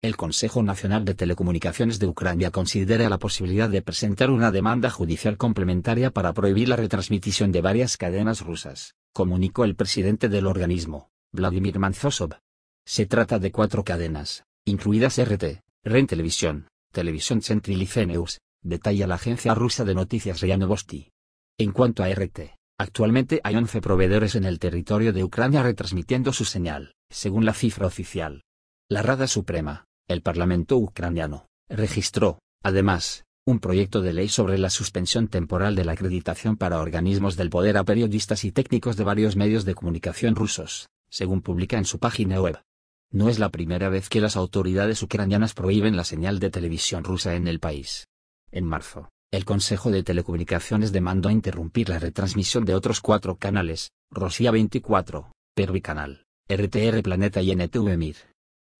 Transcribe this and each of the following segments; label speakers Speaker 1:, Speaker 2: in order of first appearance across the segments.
Speaker 1: el Consejo Nacional de Telecomunicaciones de Ucrania considera la posibilidad de presentar una demanda judicial complementaria para prohibir la retransmisión de varias cadenas rusas, comunicó el presidente del organismo, Vladimir Manzosov. Se trata de cuatro cadenas, incluidas RT, REN Televisión, Televisión Central y CNEUS, detalla la agencia rusa de noticias RIA Novosti. En cuanto a RT, actualmente hay 11 proveedores en el territorio de Ucrania retransmitiendo su señal, según la cifra oficial. La Rada Suprema, el Parlamento ucraniano registró, además, un proyecto de ley sobre la suspensión temporal de la acreditación para organismos del poder a periodistas y técnicos de varios medios de comunicación rusos, según publica en su página web. No es la primera vez que las autoridades ucranianas prohíben la señal de televisión rusa en el país. En marzo, el Consejo de Telecomunicaciones demandó interrumpir la retransmisión de otros cuatro canales, Rosia 24, Canal, RTR Planeta y NTV Mir,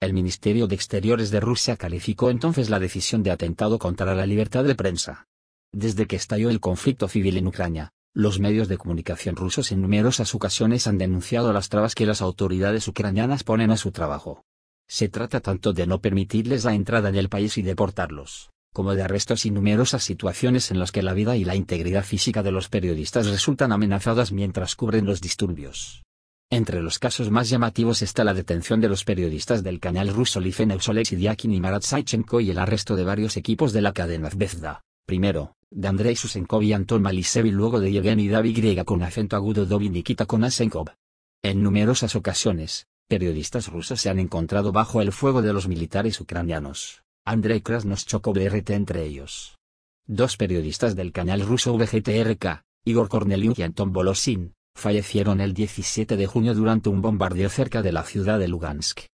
Speaker 1: el Ministerio de Exteriores de Rusia calificó entonces la decisión de atentado contra la libertad de prensa. Desde que estalló el conflicto civil en Ucrania, los medios de comunicación rusos en numerosas ocasiones han denunciado las trabas que las autoridades ucranianas ponen a su trabajo. Se trata tanto de no permitirles la entrada en el país y deportarlos, como de arrestos y numerosas situaciones en las que la vida y la integridad física de los periodistas resultan amenazadas mientras cubren los disturbios. Entre los casos más llamativos está la detención de los periodistas del canal ruso Lifen Eusolex y y Marat Saichenko y el arresto de varios equipos de la cadena Zvezda. Primero, de Andrei Susenkov y Anton Malisev y luego de Yevgeny David con acento agudo y Nikita Konasenkov. En numerosas ocasiones, periodistas rusos se han encontrado bajo el fuego de los militares ucranianos. Andrei Krasnoschokov RT entre ellos. Dos periodistas del canal ruso VGTRK, Igor Korneliuk y Anton Bolosin, fallecieron el 17 de junio durante un bombardeo cerca de la ciudad de Lugansk.